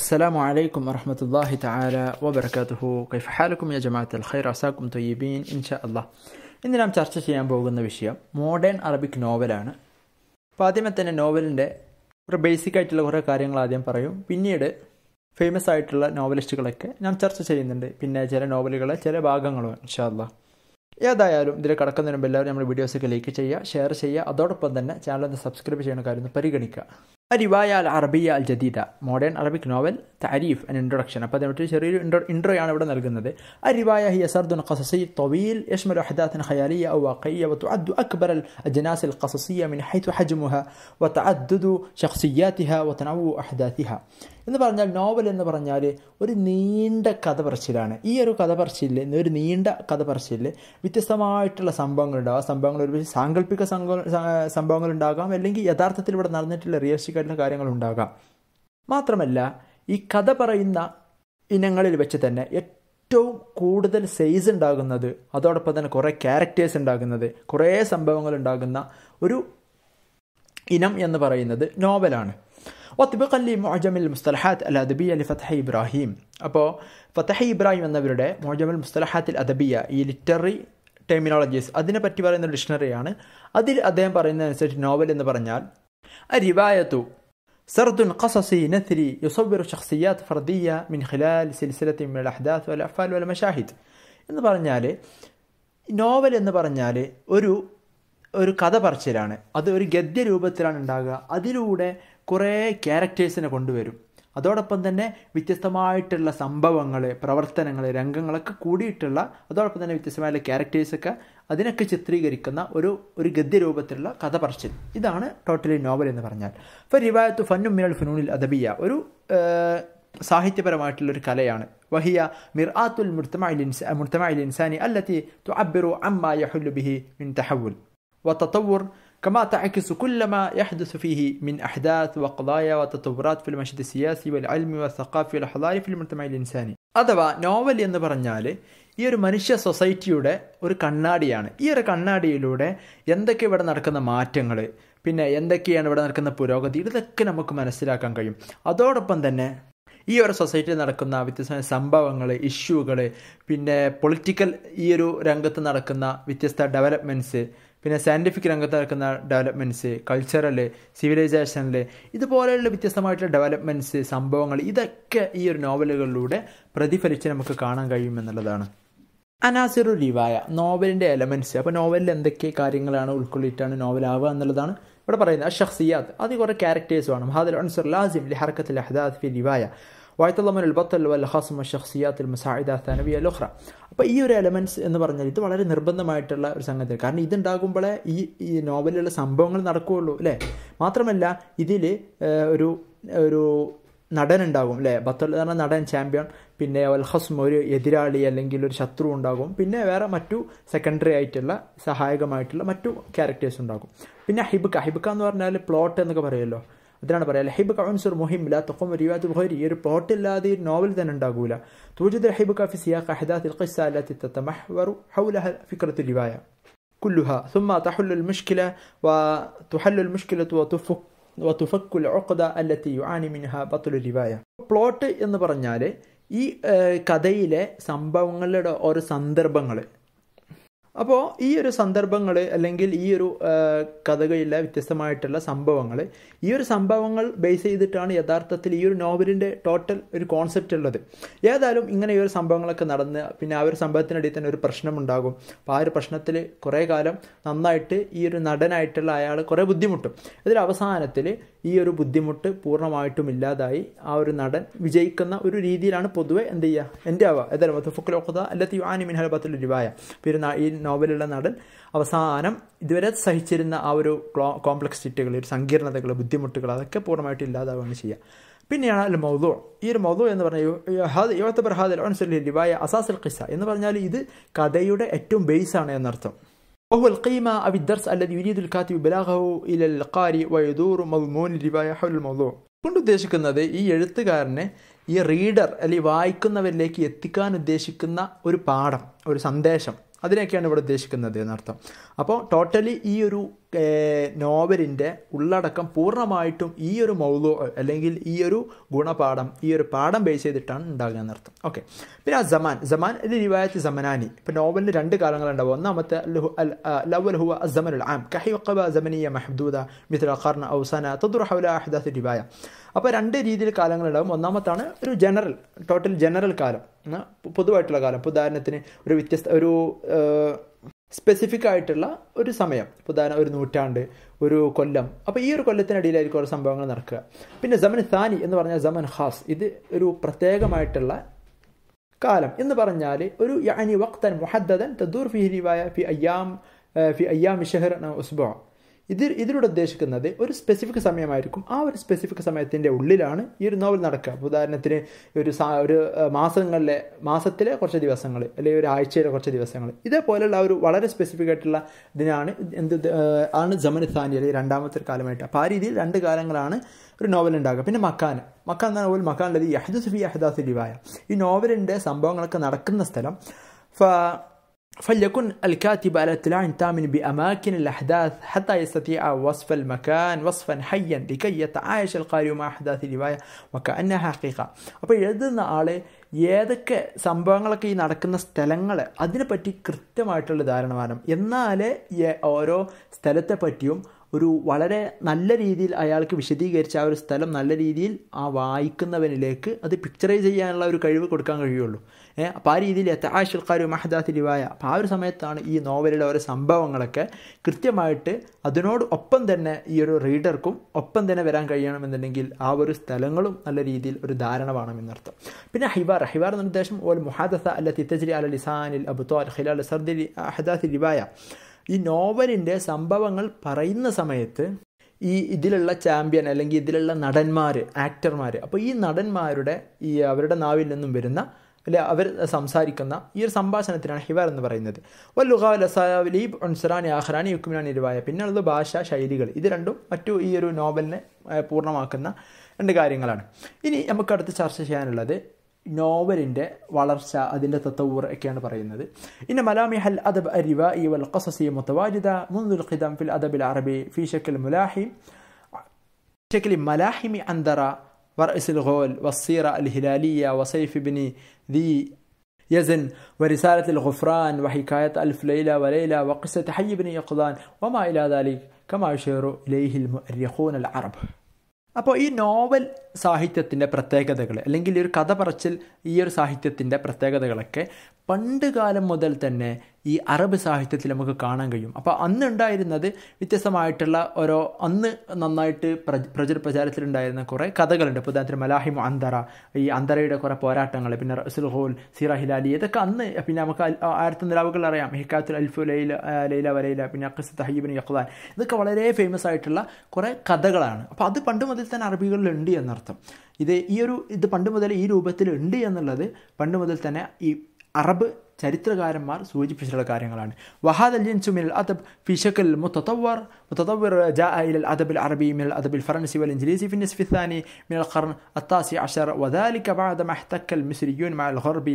السلام عليكم ورحمة الله تعالى وبركاته كيف حالكم يا جماعة الخير عساكم طيبين إن شاء الله ഇന്ന് നാം ചർച്ച ചെയ്യാൻ പോകുന്ന വിഷയം മോഡേൺ അറബിക് നോവലാണ് അപ്പോൾ ആദ്യമേ തന്നെ നോവലിൻ്റെ കുറേ ബേസിക് ആയിട്ടുള്ള കുറേ കാര്യങ്ങൾ ആദ്യം പറയും പിന്നീട് ഫേമസ് ആയിട്ടുള്ള നോവലിസ്റ്റുകളൊക്കെ നാം ചർച്ച ചെയ്യുന്നുണ്ട് പിന്നെ ചില നോവലുകളെ ചില ഭാഗങ്ങളും ഇൻഷാല്ല ഏതായാലും ഇതിൽ കടക്കുന്നതിന് മുമ്പ് എല്ലാവരും നമ്മുടെ വീഡിയോസൊക്കെ ലൈക്ക് ചെയ്യുക ഷെയർ ചെയ്യുക അതോടൊപ്പം തന്നെ ചാനൽ ഒന്ന് സബ്സ്ക്രൈബ് ചെയ്യുന്ന കാര്യം ഒന്ന് പരിഗണിക്കുക الرواية العربية الجديدة Modern Arabic Novel تعريف أن introduction അപ്പോൾ ഇൻട്രോയാണ് ഇവിടെ നൽകുന്നത് الرواية هي سرد قصصي طويل يشمل أحداث خيالية أو واقعية وتعد أكبر الأجناس القصصية من حيث حجمها وتعدد شخصياتها وتنوع أحداثها എന്ന് പറഞ്ഞാൽ നോവൽ എന്ന് പറഞ്ഞാൽ ഒരു നീണ്ട കഥ പറച്ചിലാണ് ഈ ഒരു കഥ പറച്ചിൽ ഒരു നീണ്ട കഥ പറച്ചിൽ വ്യത്യസ്തമായിട്ടുള്ള സംഭവങ്ങളുണ്ടാവും ആ സംഭവങ്ങൾ ഒരു സാങ്കല്പിക സംഭവങ്ങൾ ഉണ്ടാകാം അല്ലെങ്കിൽ യഥാർത്ഥത്തിൽ ഇവിടെ നടന്നിട്ടുള്ള റിയലിസ്റ്റിക് കാര്യങ്ങൾ കാര്യങ്ങളുണ്ടാകാം മാത്രമല്ല ഈ കഥ പറയുന്ന ഇനങ്ങളിൽ വെച്ച് തന്നെ ഏറ്റവും കൂടുതൽ സൈസ് ഉണ്ടാകുന്നത് അതോടൊപ്പം തന്നെ കുറേ ക്യാരക്ടേഴ്സ് ഉണ്ടാകുന്നത് കുറേ സംഭവങ്ങൾ ഉണ്ടാകുന്ന ഒരു ഇനം എന്ന് പറയുന്നത് നോവലാണ് വത്തിബക്കൻ ലി മൊജമിൽ മുസ്തലഹാത്ത് അൽ അദബിയ ലി ഫത്തഹി ഇബ്രാഹിം അപ്പോൾ ഫത്തഹി ഇബ്രാഹിം എന്നവരുടെ മൊജമിൽ മുസ്തലഹാത്തിൽ അദബിയ ഈ ലിറ്ററി ടെർമിനോളജീസ് അതിനെപ്പറ്റി പറയുന്ന ഡിക്ഷണറിയാണ് അതിൽ അദ്ദേഹം അനുസരിച്ച് നോവൽ എന്ന് പറഞ്ഞാൽ അരിവായത്തു سرد قصصي نثري يصور شخصيات فرديه من خلال سلسله من الاحداث والافعال والمشاهد എന്ന് പറഞ്ഞാൽ നോവൽ എന്ന് പറഞ്ഞാൽ ഒരു ഒരു കഥ പറച്ചിലാണ് അത് ഒരു ഗദ്യ രൂപത്തിലാണ് ഉണ്ടാകുക അതിലൂടെ കുറേ ക്യാരക്ടേഴ്സിനെ കൊണ്ടുവരും അതോടൊപ്പം തന്നെ വ്യത്യസ്തമായിട്ടുള്ള സംഭവങ്ങൾ പ്രവർത്തനങ്ങൾ രംഗങ്ങളൊക്കെ കൂടിയിട്ടുള്ള അതോടൊപ്പം തന്നെ വ്യത്യസ്തമായ ക്യാരക്ടേഴ്സൊക്കെ അതിനൊക്കെ ചിത്രീകരിക്കുന്ന ഒരു ഒരു ഗദ്യരൂപത്തിലുള്ള കഥ പറച്ചിൽ ഇതാണ് ടോട്ടലി നോവൽ എന്ന് പറഞ്ഞാൽ ഇപ്പോൾ റിവായത്ത് ഫന്നും മിനൽ ഫുനൂനിൽ അദബിയ ഒരു സാഹിത്യപരമായിട്ടുള്ളൊരു കലയാണ് മിർ ആത്തുൽ المجتمع الإنساني, المجتمع الإنساني التي تعبر عما ബിഹി മിൻ من വ തത്തവൂർ كما تعكس كل ما يحدث فيه من أحداث وقضايا وتطورات في المشهد السياسي والعلمي والثقافي والحضاري في المجتمع الإنساني അഥവാ നോവൽ എന്ന് പറഞ്ഞാൽ ഈ ഒരു മനുഷ്യ സൊസൈറ്റിയുടെ ഒരു കണ്ണാടിയാണ് ഈ ഒരു കണ്ണാടിയിലൂടെ എന്തൊക്കെ ഇവിടെ നടക്കുന്ന മാറ്റങ്ങൾ പിന്നെ എന്തൊക്കെയാണ് ഇവിടെ നടക്കുന്ന പുരോഗതി ഇതൊക്കെ നമുക്ക് മനസ്സിലാക്കാൻ കഴിയും അതോടൊപ്പം തന്നെ ഈ ഒരു സൊസൈറ്റിയിൽ നടക്കുന്ന വ്യത്യസ്തമായ സംഭവങ്ങൾ ഇഷ്യൂകൾ പിന്നെ പൊളിറ്റിക്കൽ ഈ ഒരു രംഗത്ത് നടക്കുന്ന വ്യത്യസ്ത ഡെവലപ്മെൻറ്റ്സ് പിന്നെ സയൻറ്റിഫിക് രംഗത്ത് നടക്കുന്ന ഡെവലപ്മെൻറ്റ്സ് കൾച്ചറൽ സിവിലൈസേഷനിൽ ഇതുപോലെയുള്ള വ്യത്യസ്തമായിട്ടുള്ള ഡെവലപ്മെൻറ്റ്സ് സംഭവങ്ങൾ ഇതൊക്കെ ഈ ഒരു നോവലുകളിലൂടെ പ്രതിഫലിച്ച് നമുക്ക് കാണാൻ കഴിയുമെന്നുള്ളതാണ് അനാസിറു റിവായ നോവലിൻ്റെ എലമെൻറ്റ്സ് അപ്പോൾ നോവലിൽ എന്തൊക്കെ കാര്യങ്ങളാണ് ഉൾക്കൊള്ളിയിട്ടാണ് നോവലാവുക എന്നുള്ളതാണ് ഇവിടെ പറയുന്നത് ഷഹ്സിയാത്ത് അത് കുറേ ക്യാരക്ടേഴ്സുമാണ് മഹാദൽ അൻസർ ലാസിം ലിഹർക്കത്തിൽ അഹദാദ് ഫി റിവായ വായത്തുള്ള മുൻ അല്ല വല്ലഹാസും ശക്സിയാത്തിൽ മസാഹിദ തനവിയ ലുഹ്റ അപ്പോൾ ഈ ഒരു എലമെൻറ്റ്സ് എന്ന് പറഞ്ഞാൽ ഇത് വളരെ നിർബന്ധമായിട്ടുള്ള ഒരു സംഗതിയാണ് കാരണം ഇതുണ്ടാകുമ്പോഴേ ഈ ഈ നോവലിലുള്ള സംഭവങ്ങൾ നടക്കുകയുള്ളൂ അല്ലേ മാത്രമല്ല ഇതിൽ ഒരു ഒരു നടൻ ഉണ്ടാകും അല്ലേ ബത്തൽ എന്ന് പറഞ്ഞാൽ നടൻ ചാമ്പ്യൻ പിന്നെ വൽഹസ്മ ഒരു എതിരാളി അല്ലെങ്കിൽ ഒരു ശത്രു ഉണ്ടാകും പിന്നെ വേറെ മറ്റു സെക്കൻഡറി ആയിട്ടുള്ള സഹായകമായിട്ടുള്ള മറ്റു ക്യാരക്ടേഴ്സ് ഉണ്ടാകും പിന്നെ ഹിബുക്ക ഹിബുക്ക എന്ന് പറഞ്ഞാൽ പ്ലോട്ട് എന്നൊക്കെ പറയുമല്ലോ അതിനാണ് പറയുക ലഹിബ് കൗൻസുർ മുഹിം ലാ തുഖും റിവാത്തുൽ ഖൈരി ഈ ഒരു പ്ലോട്ടില്ലാതെ ഒരു നോവൽ തന്നെ ഉണ്ടാകൂല തൂജദ് ലഹിബ് കഫി സിയാഖ് അഹദാത്തിൽ ഖിസ്സ അല്ലാത്തി തത്തമഹ്വറു ഹൗലഹ ഫിക്രത്തു രിവായ كلها ثم تحل المشكلة وتحل المشكلة وتفك وتفك العقدة التي يعاني منها بطل الرواية പ്ലോട്ട് എന്ന് പറഞ്ഞാൽ ഈ കഥയിലെ സംഭവങ്ങളുടെ ഓരോ സന്ദർഭങ്ങൾ അപ്പോൾ ഈ ഒരു സന്ദർഭങ്ങൾ അല്ലെങ്കിൽ ഈ ഒരു കഥകളിലെ വ്യത്യസ്തമായിട്ടുള്ള സംഭവങ്ങൾ ഈ ഒരു സംഭവങ്ങൾ ബേസ് ചെയ്തിട്ടാണ് യഥാർത്ഥത്തിൽ ഈ ഒരു നോവലിൻ്റെ ടോട്ടൽ ഒരു കോൺസെപ്റ്റ് ഉള്ളത് ഏതായാലും ഇങ്ങനെ ഈ ഒരു സംഭവങ്ങളൊക്കെ നടന്ന് പിന്നെ ആ ഒരു സംഭവത്തിനിടയിൽ തന്നെ ഒരു പ്രശ്നമുണ്ടാകും അപ്പോൾ ആ ഒരു പ്രശ്നത്തിൽ കുറേ കാലം നന്നായിട്ട് ഈ ഒരു നടനായിട്ടുള്ള അയാൾ കുറേ ബുദ്ധിമുട്ടും ഇതിൽ അവസാനത്തിൽ ഈ ഒരു ബുദ്ധിമുട്ട് പൂർണ്ണമായിട്ടും ഇല്ലാതായി ആ ഒരു നടൻ വിജയിക്കുന്ന ഒരു രീതിയിലാണ് പൊതുവെ എന്ത് ചെയ്യുക എൻ്റെ ആവുക ഏതായാലും മുത്തഫുക്കുലോഖുദ അല്ലത്തി ആനി മിൻഹൽബത്തുൽ രൂപായ പിന്നെ ഈ നോവലുള്ള നടൻ അവസാനം ഇതുവരെ സഹിച്ചിരുന്ന ആ ഒരു കോംപ്ലക്സിറ്റികൾ ഒരു സങ്കീർണതകൾ ബുദ്ധിമുട്ടുകൾ അതൊക്കെ പൂർണ്ണമായിട്ടും ഇല്ലാതാവുകയാണ് ചെയ്യുക പിന്നെയാണ് അല്ല മൗതു ഈ ഒരു മൗതു എന്ന് പറഞ്ഞാൽ ലിവായ അസാസ് അൽ ഖിസ എന്ന് പറഞ്ഞാൽ ഇത് കഥയുടെ ഏറ്റവും ബേസാണ് എന്നർത്ഥം وهو القيمة أو الدرس الذي يريد الكاتب بلاغه إلى القارئ ويدور مضمون الرواية حول الموضوع കൊണ്ട് ഉദ്ദേശിക്കുന്നത് ഈ എഴുത്തുകാരനെ ഈ റീഡർ അല്ലെങ്കിൽ വായിക്കുന്നവരിലേക്ക് എത്തിക്കാൻ ഉദ്ദേശിക്കുന്ന ഒരു പാഠം ഒരു സന്ദേശം അതിനെയൊക്കെയാണ് ഇവിടെ ഉദ്ദേശിക്കുന്നത് എന്നർത്ഥം അപ്പോൾ ടോട്ടലി ഈ ഒരു നോവലിൻ്റെ ഉള്ളടക്കം പൂർണ്ണമായിട്ടും ഈ ഒരു മൗലു അല്ലെങ്കിൽ ഈ ഒരു ഗുണപാഠം ഈ ഒരു പാഠം ബേസ് ചെയ്തിട്ടാണ് ഉണ്ടാകുക എന്നർത്ഥം ഓക്കെ പിന്നെ ആ ജമാൻ ജമാൻ ഇത് റിവായത്ത് ജമനാനി ഇപ്പം നോവലിന് രണ്ട് കാലങ്ങളുണ്ടാവും ഒന്നാമത്തെ ലവൽ ഹുവ അസമനുൽ ആം കഹി വക്കബ ജമനിയ മെഹദൂദ മിത്ര ഖർണ ഔസാന തദുർ ഹൗല അഹദാസ് റിവായ അപ്പോൾ രണ്ട് രീതിയിൽ കാലങ്ങളുണ്ടാകും ഒന്നാമത്താണ് ഒരു ജനറൽ ടോട്ടൽ ജനറൽ കാലം പൊതുവായിട്ടുള്ള കാലം ഉദാഹരണത്തിന് ഒരു വ്യത്യസ്ത ഒരു സ്പെസിഫിക് ആയിട്ടുള്ള ഒരു സമയം ഉദാഹരണം ഒരു നൂറ്റാണ്ട് ഒരു കൊല്ലം അപ്പോൾ ഈ ഒരു കൊല്ലത്തിനിടയിലായിരിക്കും ഓരോ സംഭവങ്ങൾ നടക്കുക പിന്നെ ജമൻ സാനി എന്ന് പറഞ്ഞാൽ ജമൻ ഹാസ് ഇത് ഒരു പ്രത്യേകമായിട്ടുള്ള കാലം എന്ന് പറഞ്ഞാൽ ഒരു യാനി വക്തൻ മുഹദ്ദൻ തദൂർ ഫി ഹിരിവായ ഫി അയ്യാം ഫി അയ്യാം ഇഷഹർ ഉസ്ബോ ഇതിൽ ഇതിലൂടെ ഉദ്ദേശിക്കുന്നത് ഒരു സ്പെസിഫിക് സമയമായിരിക്കും ആ ഒരു സ്പെസിഫിക് സമയത്തിൻ്റെ ഉള്ളിലാണ് ഈ ഒരു നോവൽ നടക്കുക ഉദാഹരണത്തിന് ഒരു ഒരു മാസങ്ങളിലെ മാസത്തിലെ കുറച്ച് ദിവസങ്ങൾ അല്ലെങ്കിൽ ഒരു ആഴ്ചയിലെ കുറച്ച് ദിവസങ്ങൾ ഇതേപോലെയുള്ള ഒരു വളരെ സ്പെസിഫിക് ആയിട്ടുള്ള ഇതിനാണ് എന്ത് ആണ് ജമന് അല്ലെങ്കിൽ രണ്ടാമത്തെ ഒരു കാലമായിട്ട് അപ്പോൾ ആ രീതിയിൽ രണ്ട് കാലങ്ങളാണ് ഒരു നോവൽ ഉണ്ടാകുക പിന്നെ മക്കാൻ മക്കാൻ എന്ന നോവൽ മക്കാനുള്ളത് യഹദുസ് ഫി യഹദാസ് ലിവായ ഈ നോവലിൻ്റെ സംഭവങ്ങളൊക്കെ നടക്കുന്ന സ്ഥലം فليكن الكاتب على اطلاع تام بأماكن الأحداث حتى يستطيع وصف المكان وصفا حيا لكي يتعايش القارئ مع أحداث الرواية وكأنها حقيقة അപ്പോൾ എഴുതുന്ന ആളെ ഏതൊക്കെ സംഭവങ്ങളൊക്കെ ഈ നടക്കുന്ന സ്ഥലങ്ങൾ അതിനെപ്പറ്റി കൃത്യമായിട്ടുള്ള ധാരണ വേണം എന്നാലേ ഓരോ സ്ഥലത്തെ പറ്റിയും ഒരു വളരെ നല്ല രീതിയിൽ അയാൾക്ക് വിശദീകരിച്ച ആ ഒരു സ്ഥലം നല്ല രീതിയിൽ ആ വായിക്കുന്നവനിലേക്ക് അത് പിക്ചറൈസ് ചെയ്യാനുള്ള ഒരു കഴിവ് കൊടുക്കാൻ കഴിയുള്ളൂ ഏഹ് അപ്പോൾ ആ രീതിയിൽ യഥാശുൽക്കാരു മഹദാത്ത് ലിവായ അപ്പോൾ ആ ഒരു സമയത്താണ് ഈ നോവലിലെ ഓരോ സംഭവങ്ങളൊക്കെ കൃത്യമായിട്ട് അതിനോട് ഒപ്പം തന്നെ ഈ ഒരു റീഡർക്കും ഒപ്പം തന്നെ വരാൻ കഴിയണമെന്നുണ്ടെങ്കിൽ ആ ഒരു സ്ഥലങ്ങളും നല്ല രീതിയിൽ ഒരു ധാരണ വേണമെന്നർത്ഥം എന്നർത്ഥം പിന്നെ ഹിബാർ ഹിബാർ നിർദ്ദേശം ഓൽ മുഹാദസ അല്ല തിത്തജ്രി അല ലിസാനിൽ അൽ ഖിലാൽ സർദി അഹദാത്തി ലിവായ ഈ നോവലിൻ്റെ സംഭവങ്ങൾ പറയുന്ന സമയത്ത് ഈ ഇതിലുള്ള ചാമ്പ്യൻ അല്ലെങ്കിൽ ഇതിലുള്ള നടന്മാർ ആക്ടർമാർ അപ്പോൾ ഈ നടന്മാരുടെ ഈ അവരുടെ നാവിൽ നിന്നും വരുന്ന അല്ലെ അവർ സംസാരിക്കുന്ന ഈ ഒരു സംഭാഷണത്തിനാണ് ഹിവാർ എന്ന് പറയുന്നത് വല്ലുഹാലി ഉൺസറാനി ആഹ്റാനി യുക്മിനാൻ ഇരുവായ പിന്നുള്ളത് ഭാഷ ശൈലികൾ ഇത് രണ്ടും മറ്റു ഈ ഒരു നോവലിനെ പൂർണ്ണമാക്കുന്ന രണ്ട് കാര്യങ്ങളാണ് ഇനി നമുക്ക് അടുത്ത് ചർച്ച ചെയ്യാനുള്ളത് നോവലിൻ്റെ വളർച്ച അതിൻ്റെ തത്തവൂർ ഒക്കെയാണ് പറയുന്നത് ഇന്ന മലാമി ഹൽ അദബ് അ റിവായി വൽ ഖസസി മുത്തവാജിദ മുന്ദുൽ ഖിദം ഫിൽ അദബിൽ അറബി ഫി ഷക്കിൽ മുലാഹി ഷക്കിൽ മലാഹിമി അന്തറ ورأس الغول والصيرة الهلالية وسيف بن ذي يزن ورسالة الغفران وحكاية ألف ليلة وليلة وقصة حي بن يقظان وما إلى ذلك كما يشير إليه المؤرخون العرب അപ്പോൾ ഈ നോവൽ സാഹിത്യത്തിൻ്റെ പ്രത്യേകതകൾ അല്ലെങ്കിൽ ഈ ഒരു കഥ പറച്ചിൽ ഈ ഒരു സാഹിത്യത്തിൻ്റെ പ്രത്യേകതകളൊക്കെ പണ്ട് കാലം മുതൽ തന്നെ ഈ അറബ് സാഹിത്യത്തിൽ നമുക്ക് കാണാൻ കഴിയും അപ്പോൾ അന്നുണ്ടായിരുന്നത് വ്യത്യസ്തമായിട്ടുള്ള ഓരോ അന്ന് നന്നായിട്ട് പ്രചര പ്രചാരത്തിലുണ്ടായിരുന്ന കുറേ കഥകളുണ്ട് ഇപ്പോൾ ഉദാഹരണത്തിന് മലാഹിം അന്തറ ഈ അന്തറയുടെ കുറേ പോരാട്ടങ്ങൾ പിന്നെ റസുൽ ഹോൽ സിറ ഹിലാലി ഇതൊക്കെ അന്ന് പിന്നെ നമുക്ക് ആയിരത്തി നിലാവുകൾ അറിയാം ഹിക്കാത്തുൽ അൽഫു ലൈല ലൈല വലൈല പിന്നെ അഖസ് തഹീബിൻ യഖ്ദാൻ ഇതൊക്കെ വളരെ ഫേമസ് ആയിട്ടുള്ള കുറേ കഥകളാണ് അപ്പോൾ അത് പണ്ട് മുതൽ തന്നെ അറബികളിലുണ്ട് എന്നർത്ഥം ഇത് ഈ ഒരു ഇത് പണ്ട് മുതൽ ഈ രൂപത്തിലുണ്ട് എന്നുള്ളത് പണ്ട് മുതൽ തന്നെ ഈ അറബ് ചരിത്രകാരന്മാർ സൂചിപ്പിച്ചിട്ടുള്ള കാര്യങ്ങളാണ് വഹാദൽ ജിൻസു മിൽ അദബ് ഫി മുത്തവർ മുത്തവർ ജാ ഇൽ അദബ് അറബി മിൽ അദബ് الفرنسي والإنجليزي في النصف الثاني من القرن التاسع عشر وذلك بعدما احتك المصريون مع الغرب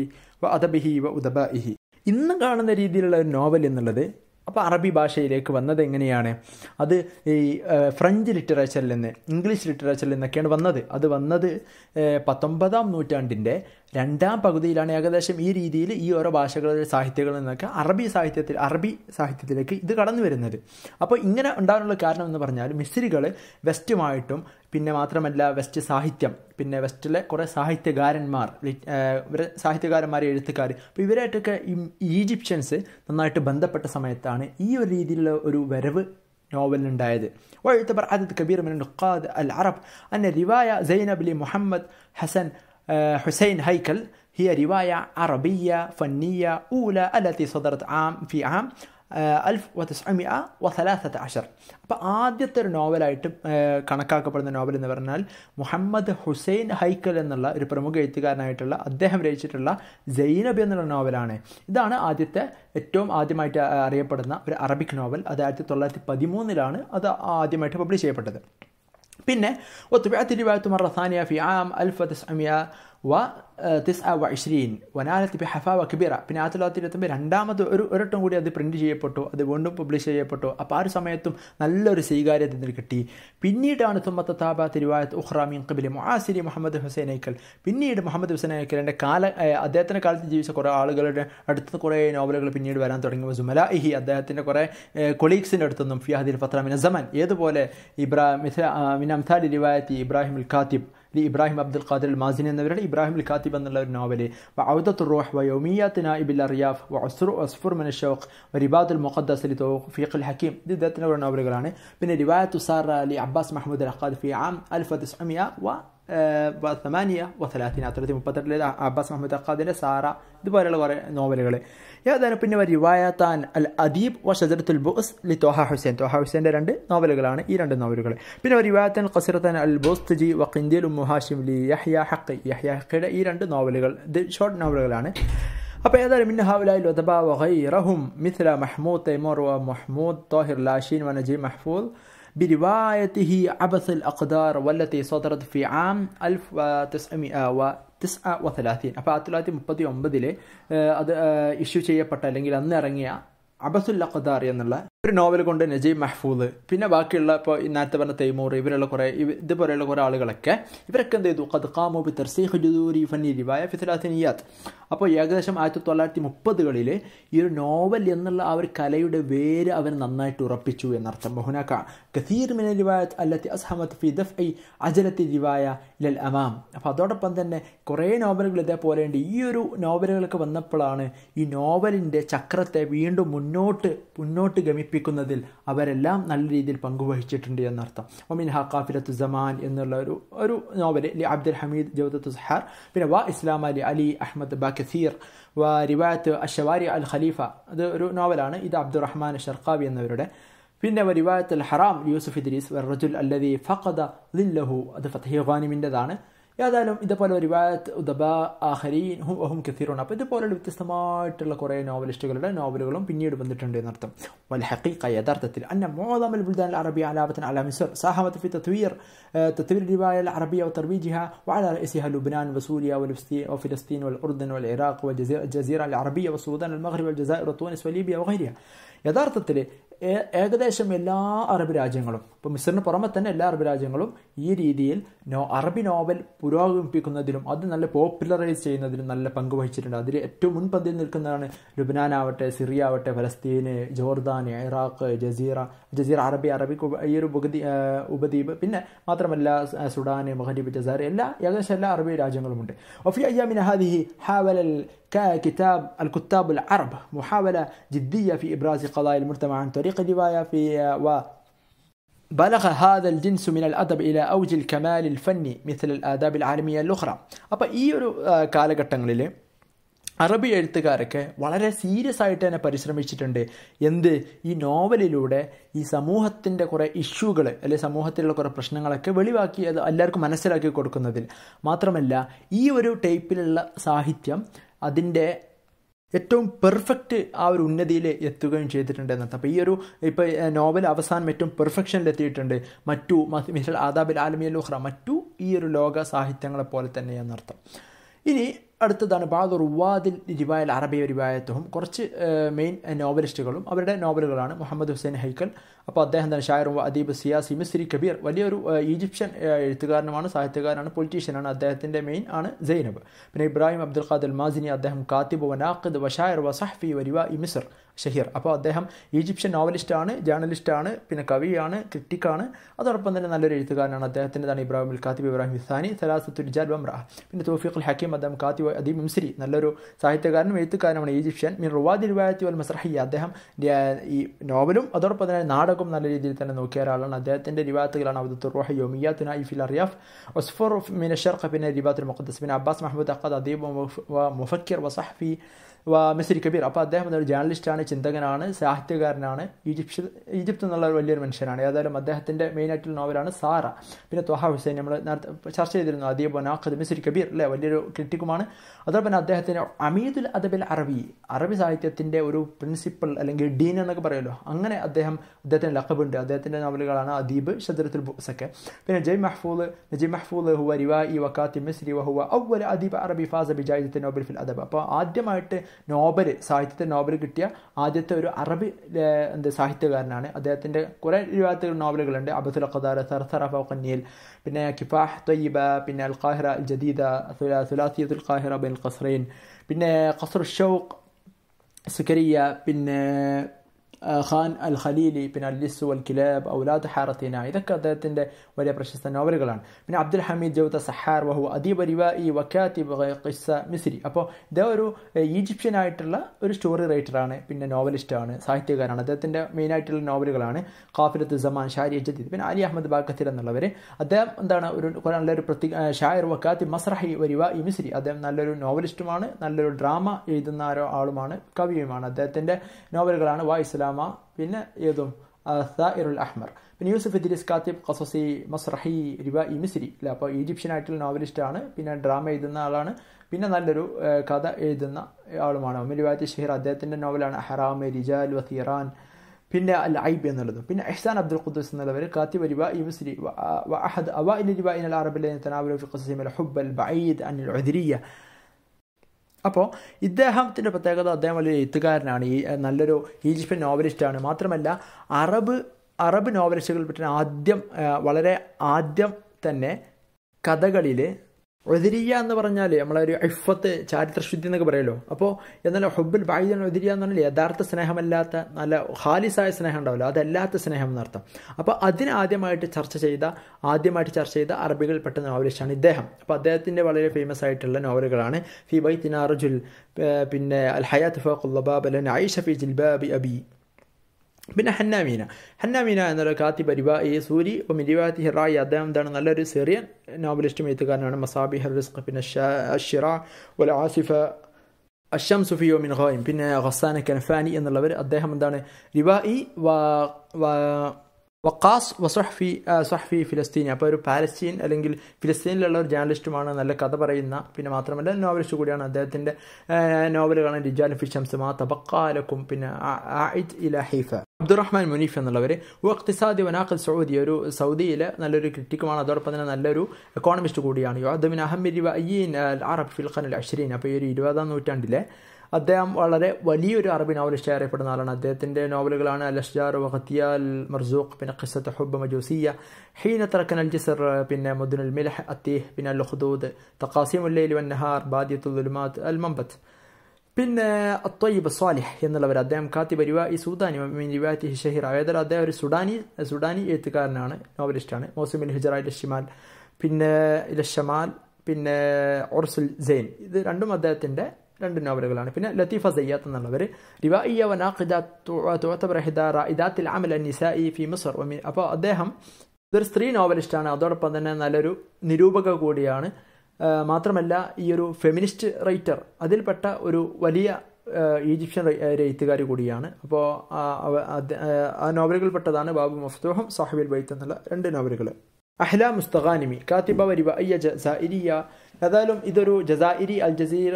ഉദബ ഇഹി ഇന്ന് കാണുന്ന രീതിയിലുള്ള നോവൽ എന്നുള്ളത് അപ്പോൾ അറബി ഭാഷയിലേക്ക് വന്നത് എങ്ങനെയാണ് അത് ഈ ഫ്രഞ്ച് ലിറ്ററേച്ചറിൽ നിന്ന് ഇംഗ്ലീഷ് ലിറ്ററേച്ചറിൽ നിന്നൊക്കെയാണ് വന്നത് അത് വന്നത് പത്തൊമ്പതാം നൂറ്റാണ്ടിൻ്റെ രണ്ടാം പകുതിയിലാണ് ഏകദേശം ഈ രീതിയിൽ ഈ ഓരോ ഭാഷകളുടെ സാഹിത്യങ്ങളിൽ നിന്നൊക്കെ അറബി സാഹിത്യത്തിൽ അറബി സാഹിത്യത്തിലേക്ക് ഇത് കടന്നു വരുന്നത് അപ്പോൾ ഇങ്ങനെ ഉണ്ടാകാനുള്ള കാരണം എന്ന് പറഞ്ഞാൽ മിസ്രികൾ വെസ്റ്റുമായിട്ടും പിന്നെ മാത്രമല്ല വെസ്റ്റ് സാഹിത്യം പിന്നെ വെസ്റ്റിലെ കുറേ സാഹിത്യകാരന്മാർ ഇവരെ സാഹിത്യകാരന്മാരെ എഴുത്തുകാർ അപ്പോൾ ഇവരായിട്ടൊക്കെ ഈജിപ്ഷ്യൻസ് നന്നായിട്ട് ബന്ധപ്പെട്ട സമയത്താണ് ഈ ഒരു രീതിയിലുള്ള ഒരു വരവ് നോവലിനുണ്ടായത് കബീർ عدد ഖാദ് അൽ അറബ് العرب റിവായ സൈനബ് അലി മുഹമ്മദ് ഹസൻ حسين هيكل هي رواية عربية فنية أولى التي صدرت عام في عام അൽഫ് വതസ്അമിയ അപ്പോൾ ആദ്യത്തെ ഒരു നോവലായിട്ട് കണക്കാക്കപ്പെടുന്ന നോവൽ എന്ന് പറഞ്ഞാൽ മുഹമ്മദ് ഹുസൈൻ ഹൈക്കൽ എന്നുള്ള ഒരു പ്രമുഖ എഴുത്തുകാരനായിട്ടുള്ള അദ്ദേഹം രചിച്ചിട്ടുള്ള ജൈനബ് എന്നുള്ള നോവലാണ് ഇതാണ് ആദ്യത്തെ ഏറ്റവും ആദ്യമായിട്ട് അറിയപ്പെടുന്ന ഒരു അറബിക് നോവൽ അത് ആയിരത്തി തൊള്ളായിരത്തി പതിമൂന്നിലാണ് അത് ആദ്യമായിട്ട് പബ്ലിഷ് ചെയ്യപ്പെട്ടത് പിന്നെ وطبعت الرواية مرة ثانية في عام 1900 വ وتسعة وعشرين ونالت بحفاوة كبيرة പിന്നെ ആയിരത്തി തൊള്ളായിരത്തി ഇരുപത്തൊമ്പത് രണ്ടാമത് ഒരു ഒരട്ടം കൂടി അത് പ്രിൻറ്റ് ചെയ്യപ്പെട്ടു അത് വീണ്ടും പബ്ലിഷ് ചെയ്യപ്പെട്ടു അപ്പോൾ ആ ഒരു സമയത്തും നല്ലൊരു സ്വീകാര്യത ഇതിന് കിട്ടി പിന്നീടാണ് തുമ്മത്ത താബ തിരുവായത്ത് ഉഹ്റാമിൻ കബിലി മുഹാസിരി മുഹമ്മദ് ഹുസൈൻ ഐക്കൽ പിന്നീട് മുഹമ്മദ് ഹുസൈൻ ഐക്കലിൻ്റെ കാല അദ്ദേഹത്തിൻ്റെ കാലത്ത് ജീവിച്ച കുറേ ആളുകളുടെ അടുത്ത് കുറേ നോവലുകൾ പിന്നീട് വരാൻ തുടങ്ങിയ സുമല ഇഹി അദ്ദേഹത്തിൻ്റെ കുറേ കൊളീഗ്സിൻ്റെ അടുത്തുനിന്നും ഫിയാദിൽ ഫത്രാമിന ജമൻ ഏതുപോലെ ഇബ്രാഹിം മിന അംസാലി റിവായത്തി ഇബ്രാഹിം ഉൽ ഖാത്തിബ് لابراهيم عبد القادر المازني النبر لابراهيم الكاتب النبر النوبلي وعوده الروح ويوميات نائب الرياف وعسر اصفر من الشوق ورباط المقدس لتوفيق الحكيم ذات النبر النوبلي من روايه ساره لعباس محمود العقاد في عام 1900 و ثمانية وثلاثين തൊള്ളായിരത്തി മുപ്പത്തെട്ടിൽ അബ്ബാസ് മുഹമ്മദ് അക്കാദിൻ്റെ സാറ ഇതുപോലെയുള്ള കുറേ നോവലുകൾ ഏതായാലും പിന്നെ റിവായത്താൻ അൽ അദീബ് വ ഷജറത്തുൽ ബോസ് ലി തോഹ ഹുസൈൻ തോഹ ഹുസൈൻ്റെ രണ്ട് നോവലുകളാണ് ഈ രണ്ട് നോവലുകൾ പിന്നെ റിവായത്തൻ ഖസിറത്തൻ അൽ ബോസ്തജി വ ഖിന്ദിൽ ഉമ്മു ഹാഷിം ലി യഹ്യ ഹക്ക് യഹ്യ ഹക്കയുടെ ഈ രണ്ട് നോവലുകൾ ഇത് ഷോർട്ട് നോവലുകളാണ് അപ്പോൾ ഏതായാലും മിന്ന ഹാവുലായി ലതബ വ ഗൈറഹും മിഥ്ല മഹ്മൂദ് തൈമൂർ വ മഹ്മൂദ് തോഹിർ ലാഷീൻ വ നജീബ് മഹ്ഫൂദ് بروايته عبث الأقدار والتي صدرت في عام 1939 تسعة وثلاثين أبا أتلاتي مبطي أمبدي إشيو شيئا أن أرنيا عبث الأقدار ينالله ഒരു നോവൽ കൊണ്ട് നജീബ് മെഹ്ഫൂദ് പിന്നെ ബാക്കിയുള്ള ഇപ്പോൾ നേരത്തെ പറഞ്ഞ തൈമൂർ ഇവരുള്ള കുറേ ഇതുപോലെയുള്ള കുറേ ആളുകളൊക്കെ ഇവരൊക്കെ എന്ത് ചെയ്തു കദ്ഖാമോ ബി തർസീഖ് ജുദൂരി ഫന്നി റിവായ ഫിസലാത്തിനിയാത്ത് അപ്പോൾ ഏകദേശം ആയിരത്തി തൊള്ളായിരത്തി മുപ്പതുകളിൽ ഈ ഒരു നോവൽ എന്നുള്ള ആ ഒരു കലയുടെ വേര് അവർ നന്നായിട്ട് ഉറപ്പിച്ചു എന്നർത്ഥം ബഹുനാക്ക കസീർ മിന റിവായത്ത് അല്ലത്തി അസ്ഹമത്ത് ഫി ദഫ് ഐ അജലത്തി റിവായ ലൽ അമാം അപ്പോൾ അതോടൊപ്പം തന്നെ കുറേ നോവലുകൾ ഇതേപോലെ ഉണ്ട് ഈ ഒരു നോവലുകളൊക്കെ വന്നപ്പോഴാണ് ഈ നോവലിൻ്റെ ചക്രത്തെ വീണ്ടും മുന്നോട്ട് മുന്നോട്ട് ഗമി പഠിപ്പിക്കുന്നതിൽ അവരെല്ലാം നല്ല രീതിയിൽ പങ്കുവഹിച്ചിട്ടുണ്ട് എന്നർത്ഥം ഒമിൻ ഹ കാഫിലത്തു ജമാൻ എന്നുള്ള ഒരു ഒരു നോവൽ ലി അബ്ദുൽ ഹമീദ് ജൗദത്തു സഹാർ പിന്നെ വാ ഇസ്ലാം അലി അലി അഹമ്മദ് ബഖീർ വാ റിവായത്ത് അഷവാരി അൽ ഖലീഫ അത് ഒരു നോവലാണ് ഇത് അബ്ദുറഹ്മാൻ ഷർഖാവി എന്നവരുടെ പിന്നെ റിവായത്ത് അൽ ഹറാം യൂസുഫ് ഇദ്രീസ് റജുൽ അല്ലദി ഫഖദ ലില്ലഹു അത് ഫതഹി ഖാനിമിൻ്റെതാണ് يا لهم إذا بولو روايات أدباء آخرين هم وهم كثيرون വ്യത്യസ്തമായിട്ടുള്ള കുറേ നോവലിസ്റ്റുകളുടെ നോവലുകളും പിന്നീട് വന്നിട്ടുണ്ട് എന്നർത്ഥം والحقيقة യഥാർത്ഥത്തിൽ أن معظم البلدان العربية علاوة على مصر ساهمت في تطوير تطوير الرواية العربية وترويجها وعلى رأسها لبنان وسوريا وفلسطين والأردن والعراق والجزيرة العربية والسودان المغرب والجزائر وتونس وليبيا وغيرها യഥാർത്ഥത്തിൽ ഏകദേശം എല്ലാ അറബ് രാജ്യങ്ങളും ഇപ്പോൾ മിസറിന് പുറമെ തന്നെ എല്ലാ അറബ് രാജ്യങ്ങളും ഈ രീതിയിൽ നോ അറബി നോവൽ പുരോഗമിപ്പിക്കുന്നതിനും അത് നല്ല പോപ്പുലറൈസ് ചെയ്യുന്നതിലും നല്ല പങ്ക് വഹിച്ചിട്ടുണ്ട് അതിൽ ഏറ്റവും മുൻപന്തിയിൽ നിൽക്കുന്നതാണ് ലുബനാൻ ആവട്ടെ സിറിയ ആവട്ടെ ഫലസ്തീന് ജോർദാൻ ഇറാഖ് ജസീറ ജസീറ അറബി അറബി ഈ ഒരു ഉപദ്വീപ് ഉപദ്വീപ് പിന്നെ മാത്രമല്ല സുഡാൻ മഹദീബ് ജസാർ എല്ലാ ഏകദേശം എല്ലാ അറബി രാജ്യങ്ങളുമുണ്ട് ഒഫി അയ്യാമിൻ ഹാവലൽ ككتاب الكتاب العرب محاولة جدية في إبراز قضايا المجتمع عن طريق الرواية في و بلغ هذا الجنس من الأدب إلى أوج الكمال الفني مثل الآداب العالمية الأخرى أبا ഈ كالك التنغليلي അറബി എഴുത്തുകാരൊക്കെ വളരെ സീരിയസ് ആയിട്ട് തന്നെ പരിശ്രമിച്ചിട്ടുണ്ട് എന്ത് ഈ നോവലിലൂടെ ഈ സമൂഹത്തിൻ്റെ കുറേ ഇഷ്യൂകൾ അല്ലെ സമൂഹത്തിലുള്ള കുറേ പ്രശ്നങ്ങളൊക്കെ വെളിവാക്കി അത് എല്ലാവർക്കും മനസ്സിലാക്കി കൊടുക്കുന്നതിൽ മാത്രമല്ല ഈ ഒരു ടൈപ്പിലുള്ള സാഹിത്യം അതിൻ്റെ ഏറ്റവും പെർഫെക്റ്റ് ആ ഒരു ഉന്നതിയിൽ എത്തുകയും ചെയ്തിട്ടുണ്ട് എന്നത് അപ്പോൾ ഈ ഒരു ഇപ്പോൾ നോവൽ അവസാനം ഏറ്റവും പെർഫെക്ഷനിലെത്തിയിട്ടുണ്ട് മറ്റു മിസൽ ആദാബിൽ ആലമിയൽ ഉഹ്റ മറ്റു ഈ ഒരു ലോക സാഹിത്യങ്ങളെ പോലെ തന്നെയെന്നർത്ഥം ഇനി അടുത്തതാണ് ബാദുർ വാദിൽ രിവായൽ അറബിയ രിവായത്തും കുറച്ച് മെയിൻ നോവലിസ്റ്റുകളും അവരുടെ നോവലുകളാണ് മുഹമ്മദ് ഹുസൈൻ ഹൈക്കൽ അപ്പോൾ അദ്ദേഹം തന്നെ ഷായറും അദീബ് സിയാസി മിസ്രി കബീർ വലിയൊരു ഈജിപ്ഷ്യൻ എഴുത്തുകാരനുമാണ് സാഹിത്യകാരനാണ് പൊളിറ്റീഷ്യനാണ് അദ്ദേഹത്തിൻ്റെ മെയിൻ ആണ് സൈനബ് പിന്നെ ഇബ്രാഹിം അബ്ദുൽ ഖാദൽ മാസിനി അദ്ദേഹം കാത്തിബ് വനാഖദ് വഷായർ വസഹഫി വരിവ ഇ മിസർ ഷഹീർ അപ്പോൾ അദ്ദേഹം ഈജിപ്ഷ്യൻ നോവലിസ്റ്റാണ് ജേർണലിസ്റ്റാണ് പിന്നെ കവിയാണ് ക്രിറ്റിക്കാണ് അതോടൊപ്പം തന്നെ നല്ലൊരു എഴുത്തുകാരനാണ് അദ്ദേഹത്തിൻ്റെതാണ് ഇബ്രാഹിം കാത്തിബ് ഇബ്രാഹിം ഹിസാനി സലാസത്തു റിജാൽ ബംറ പിന്നെ തോഫീഖുൽ ഹക്കീം അദ്ദേഹം കാത്തി അദീം ഇംസിരി നല്ലൊരു സാഹിത്യകാരനും എഴുത്തുകാരനുമാണ് ഈജിപ്ഷ്യൻ മീൻ റുവാദി റിവായത്തി വൽ മസ്രഹി അദ്ദേഹം ഈ നോവലും അതോടൊപ്പം തന്നെ നാടകവും നല്ല രീതിയിൽ തന്നെ നോക്കിയ ഒരാളാണ് അദ്ദേഹത്തിൻ്റെ റിവായത്തുകളാണ് അബ്ദുൽ റുഹ യോമിയാത്തുന ഇഫിൽ അറിയാഫ് ഒസ്ഫോർ മിനഷർ പിന്നെ റിബാത്തുൽ മുഖദ്സ് പിന്നെ അബ്ബാസ് മഹ്മൂദ് അഖദ് അദീബ് മുഫക്കിർ വസഹഫി മിസ്രി കബീർ അപ്പോൾ അദ്ദേഹം ഒരു ജേർണലിസ്റ്റാണ് ചിന്തകനാണ് സാഹിത്യകാരനാണ് ഈജിപ്ഷ്യൻ ഈജിപ്ത് എന്നുള്ള ഒരു വലിയൊരു മനുഷ്യനാണ് ഏതായാലും അദ്ദേഹത്തിൻ്റെ ആയിട്ടുള്ള നോവലാണ് സാറ പിന്നെ ത്വഹ ഹുസൈൻ നമ്മൾ നേരത്തെ ചർച്ച ചെയ്തിരുന്നു അദീബ് നാഖദ് മിസ്രി കബീർ അല്ലേ വലിയൊരു ക്രിറ്റിക്കുമാണ് അതോടൊപ്പം തന്നെ അദ്ദേഹത്തിന് അമീദുൽ അദബിൽ അറബി അറബി സാഹിത്യത്തിൻ്റെ ഒരു പ്രിൻസിപ്പൽ അല്ലെങ്കിൽ ഡീൻ എന്നൊക്കെ പറയുമല്ലോ അങ്ങനെ അദ്ദേഹം അദ്ദേഹത്തിന് ലക്കബുണ്ട് അദ്ദേഹത്തിൻ്റെ നോവലുകളാണ് അദീബ് ഷദ്രത്തുൽ ബുസൊക്കെ പിന്നെ ജയ് മഹ്ഫൂൽ നജി മഹ്ഫൂൽ ഹുവ ഇ വക്കാത്തി മിസ്രി വഹുവ ഔവൽ അദീബ് അറബി ഫാസ ബിജായി നോബൽ ഫിൽ അദബ് അപ്പോൾ ആദ്യമായിട്ട് നോബൽ സാഹിത്യത്തിൽ നോബൽ കിട്ടിയ ആദ്യത്തെ ഒരു അറബി എന്ത് സാഹിത്യകാരനാണ് അദ്ദേഹത്തിൻ്റെ കുറേ രൂപത്തിൽ നോവലുകളുണ്ട് അബ്ദുൽ ഖദാർ സർസറ ഫൗഖന്നിയിൽ പിന്നെ കിഫാഹ് തയ്യിബ പിന്നെ അൽ ഖാഹിറ അൽ ജദീദ സുലാസിയത്തുൽ ഖാഹിറ ബിൻ ഖസ്റൈൻ പിന്നെ ഖസ്ർ ഷൗഖ് സുക്കരിയ പിന്നെ ഖാൻ അൽ ഖലീലി പിന്നെ അല്ലിസു അൽ കിലാബ് ഔലാദ് ഹാറത്തിന ഇതൊക്കെ അദ്ദേഹത്തിൻ്റെ വലിയ പ്രശസ്ത നോവലുകളാണ് പിന്നെ അബ്ദുൽ ഹമീദ് ജൗത സഹാർ വഹു അദീബ് റിവ ഇ വക്കാത്തി ഖിസ്സ മിസ്രി അപ്പോൾ ഇദ്ദേഹം ഒരു ഈജിപ്ഷ്യൻ ആയിട്ടുള്ള ഒരു സ്റ്റോറി റൈറ്ററാണ് പിന്നെ നോവലിസ്റ്റാണ് സാഹിത്യകാരാണ് അദ്ദേഹത്തിൻ്റെ ആയിട്ടുള്ള നോവലുകളാണ് കാഫിലത്ത് സമാൻ ഷാരി ജദീദ് പിന്നെ അലി അഹമ്മദ് ബാഖത്തിൽ എന്നുള്ളവർ അദ്ദേഹം എന്താണ് ഒരു നല്ലൊരു പ്രതി ഷായർ വക്കാത്തി മസ്രഹി വരിവ ഇ മിസ്രി അദ്ദേഹം നല്ലൊരു നോവലിസ്റ്റുമാണ് നല്ലൊരു ഡ്രാമ എഴുതുന്ന ആരോ ആളുമാണ് കവിയുമാണ് അദ്ദേഹത്തിൻ്റെ നോവലുകളാണ് വായിസ്ലാം الدراما بين يده الثائر الأحمر بن يوسف إدريس كاتب قصصي مسرحي روائي مصري لا بو إيجيبشن أيتل نوفلست أنا بين الدراما إيدنا ألانا بين نادلرو كذا إيدنا ألمانا من رواية الشهير أديتنا نوفل أنا حرام رجال وثيران بين العيب ينلده بين إحسان عبد القدوس نلبر كاتب روائي مصري وأحد أوائل الروائيين العرب الذين تناولوا في قصصهم الحب البعيد عن العذرية അപ്പോൾ ഇദ്ദേഹത്തിൻ്റെ പ്രത്യേകത അദ്ദേഹം വലിയൊരു എഴുത്തുകാരനാണ് ഈ നല്ലൊരു ഈജിപ്ഷ്യൻ നോവലിസ്റ്റാണ് മാത്രമല്ല അറബ് അറബ് നോവലിസ്റ്റുകൾ പറ്റുന്ന ആദ്യം വളരെ ആദ്യം തന്നെ കഥകളിൽ ഒതിരിയ എന്ന് പറഞ്ഞാൽ ഒരു ഇഫത്ത് ചാരിത്രശുദ്ധി എന്നൊക്കെ പറയുമല്ലോ അപ്പോൾ എന്നാൽ ഹുബുൽ ബാഹിദൻ ഒതിരിയ എന്ന് പറഞ്ഞാൽ യഥാർത്ഥ സ്നേഹമല്ലാത്ത നല്ല ഹാലിസായ സ്നേഹം ഉണ്ടാവില്ല അതല്ലാത്ത സ്നേഹം എന്നർത്ഥം അപ്പോൾ അതിന് ആദ്യമായിട്ട് ചർച്ച ചെയ്ത ആദ്യമായിട്ട് ചർച്ച ചെയ്ത പെട്ടെന്ന് നോവലിസ്റ്റാണ് ഇദ്ദേഹം അപ്പോൾ അദ്ദേഹത്തിൻ്റെ വളരെ ഫേമസ് ആയിട്ടുള്ള നോവലുകളാണ് ഫി ബൈ തിനാറുജുൽ പിന്നെ അൽ ഹയാത്ത് ഫാഖുൽ അല്ലെ അലൻ ഐഷ ഫി ജിൽബാബി അബി പിന്നെ ഹന്നാമീന ഹന്നാമീന എന്നൊരു കാത്തിബ രിബ ഈ സൂരി ഒമി രിബാത്തി ഹിറായി അദ്ദേഹം എന്താണ് നല്ലൊരു സിറിയൻ നോവലിസ്റ്റും എഴുത്തുകാരനാണ് മസാബി ഹർറിസ്ഖ് പിന്നെ ഷിറ ഉൽ ആസിഫ അഷം സുഫിയോ മിൻഹോയും പിന്നെ ഹസാന കൻഫാനി എന്നുള്ളവർ അദ്ദേഹം എന്താണ് രിബായി വക്കാസ് വസഹഫി സഹഫി ഫിലസ്തീനി അപ്പോൾ ഒരു പാലസ്തീൻ അല്ലെങ്കിൽ ഫിലസ്തീനിലുള്ള ഒരു ജേർണലിസ്റ്റുമാണ് നല്ല കഥ പറയുന്ന പിന്നെ മാത്രമല്ല നോവലിസ്റ്റ് കൂടിയാണ് അദ്ദേഹത്തിൻ്റെ നോവലുകളാണ് റിജാൽ ഫിഷംസ് മാ തബക്കാലക്കും പിന്നെ ആയിദ് ഇല ഹൈഫ അബ്ദുറഹ്മാൻ മുനീഫ് എന്നുള്ളവർ അക്തിസാദി വനാഖൽ സൗദി ഒരു സൗദിയിലെ നല്ലൊരു ക്രിറ്റിക്കുമാണ് അതോടൊപ്പം തന്നെ നല്ലൊരു എക്കോണമിസ്റ്റ് കൂടിയാണ് യോദ്മിൻ അഹമ്മദ് അയ്യീൻ അറബ് ഫിൽഖൻ അൽ അഷ്രീൻ അപ്പോൾ ഈ ഒരു ഇരുപതാം നൂറ്റാണ്ടിലെ അദ്ദേഹം വളരെ വലിയൊരു അറബി നോവലിസ്റ്റ് അറിയപ്പെടുന്ന ആളാണ് അദ്ദേഹത്തിൻ്റെ നോവലുകളാണ് അലഷ്ജാർ വഖത്തിയ മർസൂഖ് പിന്നെ ഖിസത്ത് ഹുബ് മജൂസിയ ഹീന തറക്കൻ അൽ ജിസർ പിന്നെ മുദുനുൽ മിലഹ് അത്തീഹ് പിന്നെ അൽ ഹുദൂദ് തക്കാസിമുല്ലയിൽ വൻ നഹാർ ബാദ്യത്തുലുമാത്ത് അൽ മമ്പത്ത് പിന്നെ അത്വയ്യബ് സ്വാലിഹ് എന്നുള്ളവർ അദ്ദേഹം കാത്തി ബരിവ ഈ സുദാനി റിവാറ്റി ഷഹീർ അതായത് അദ്ദേഹം ഒരു സുഡാനി സുഡാനി എഴുത്തുകാരനാണ് നോവലിസ്റ്റാണ് മോസിമിൻ ഹിജറ ലഷിമാൽ പിന്നെ ലഷമാൽ പിന്നെ ഒർസുൽ സെയിൻ ഇത് രണ്ടും അദ്ദേഹത്തിൻ്റെ രണ്ട് നോവലുകളാണ് പിന്നെ ലത്തീഫ സയ്യാത്ത് എന്നുള്ളവർ റിവായിയ വനാഖിദാത്തിൽ അമൽ നിസായി ഫി മിസർ അപ്പോൾ അദ്ദേഹം ഇതൊരു സ്ത്രീ നോവലിസ്റ്റാണ് അതോടൊപ്പം തന്നെ നല്ലൊരു നിരൂപക കൂടിയാണ് മാത്രമല്ല ഈ ഒരു ഫെമിനിസ്റ്റ് റൈറ്റർ അതിൽപ്പെട്ട ഒരു വലിയ ഈജിപ്ഷ്യൻ എഴുത്തുകാർ കൂടിയാണ് അപ്പോൾ ആ പെട്ടതാണ് ബാബു മഫ്തൂഹും സാഹിബിൽ ബൈത്ത് എന്നുള്ള രണ്ട് നോവലുകൾ അഹ്ല മുസ്തഖാനിമി കാത്തിബ വരിബയ്യ ജസായിരിയ ഏതായാലും ഇതൊരു ജസായിരി അൽ ജസീർ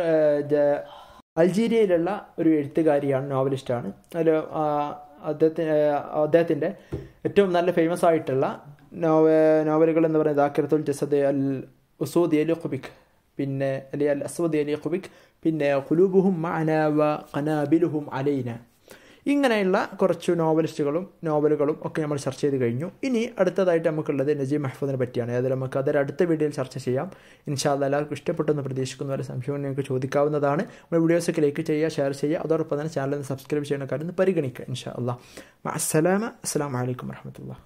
അൾജീരിയയിലുള്ള ഒരു എഴുത്തുകാരിയാണ് നോവലിസ്റ്റാണ് അതിൽ അദ്ദേഹത്തിന് അദ്ദേഹത്തിൻ്റെ ഏറ്റവും നല്ല ഫേമസ് ആയിട്ടുള്ള നോവ നോവലുകൾ എന്ന് പറയുന്നത് ആക്കിറത്തുൽ ജസദ് അൽ ഉസൂദ് അലി ഖുബിക് പിന്നെ അലി അൽ അസ്വദ് അലി ഖുബിക് പിന്നെ ഖുലൂബുഹും മഅന വ ഖനാബിലുഹും അലൈന ഇങ്ങനെയുള്ള കുറച്ച് നോവലിസ്റ്റുകളും നോവലുകളും ഒക്കെ നമ്മൾ ചർച്ച ചെയ്ത് കഴിഞ്ഞു ഇനി അടുത്തതായിട്ട് നമുക്കുള്ളത് നജീബ് മഹ്ഫൂദിനെ പറ്റിയാണ് അതായത് നമുക്ക് അതൊരു അടുത്ത വീഡിയോയിൽ ചർച്ച ചെയ്യാം ഇൻഷാല്ല എല്ലാവർക്കും ഇഷ്ടപ്പെട്ടെന്ന് പ്രതീക്ഷിക്കുന്ന ഒരു സംശയം നിങ്ങൾക്ക് ചോദിക്കാവുന്നതാണ് നമ്മുടെ വീഡിയോസൊക്കെ ലൈക്ക് ചെയ്യുക ഷെയർ ചെയ്യുക അതോടൊപ്പം തന്നെ ചാനലിന് സബ്സ്ക്രൈബ് ചെയ്യുന്ന കാര്യം പരിഗണിക്കുക ഇൻഷാ അല്ലാ അസ്സലാമ അസ്സാം വലൈക്കും വർഹമത്തുള്ള